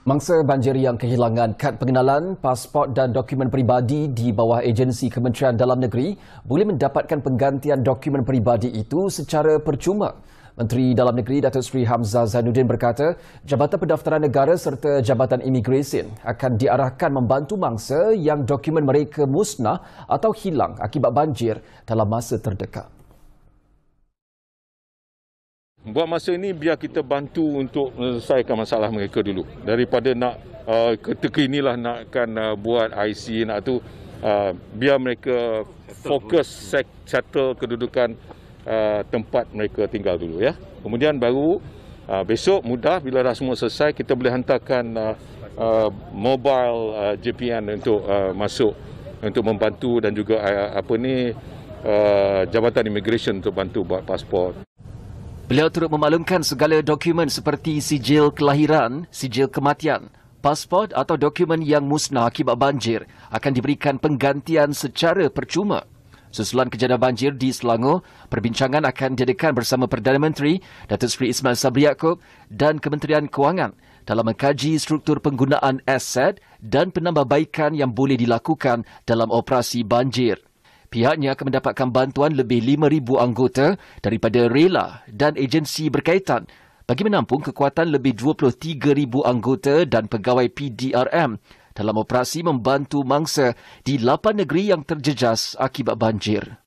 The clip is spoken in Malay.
Mangsa banjir yang kehilangan kad pengenalan, pasport dan dokumen peribadi di bawah agensi Kementerian Dalam Negeri boleh mendapatkan penggantian dokumen peribadi itu secara percuma. Menteri Dalam Negeri Datuk Seri Hamzah Zainuddin berkata, Jabatan Pendaftaran Negara serta Jabatan imigresen akan diarahkan membantu mangsa yang dokumen mereka musnah atau hilang akibat banjir dalam masa terdekat. Buat masa ini biar kita bantu untuk menyelesaikan masalah mereka dulu. Daripada nak uh, ketika inilah nakkan uh, buat IC nak tu uh, biar mereka fokus settle kedudukan uh, tempat mereka tinggal dulu ya. Kemudian baru uh, besok mudah bila dah semua selesai kita boleh hantarkan uh, uh, mobile uh, JPN untuk uh, masuk untuk membantu dan juga uh, apa ni uh, jabatan immigration untuk bantu buat pasport. Beliau turut memaklumkan segala dokumen seperti sijil kelahiran, sijil kematian, pasport atau dokumen yang musnah akibat banjir akan diberikan penggantian secara percuma. Susulan kejadian banjir di Selangor, perbincangan akan diadakan bersama Perdana Menteri Datuk Seri Ismail Sabri Yaakob dan Kementerian Kewangan dalam mengkaji struktur penggunaan aset dan penambahbaikan yang boleh dilakukan dalam operasi banjir. Pihaknya akan mendapatkan bantuan lebih 5,000 anggota daripada RELA dan agensi berkaitan bagi menampung kekuatan lebih 23,000 anggota dan pegawai PDRM dalam operasi membantu mangsa di lapan negeri yang terjejas akibat banjir.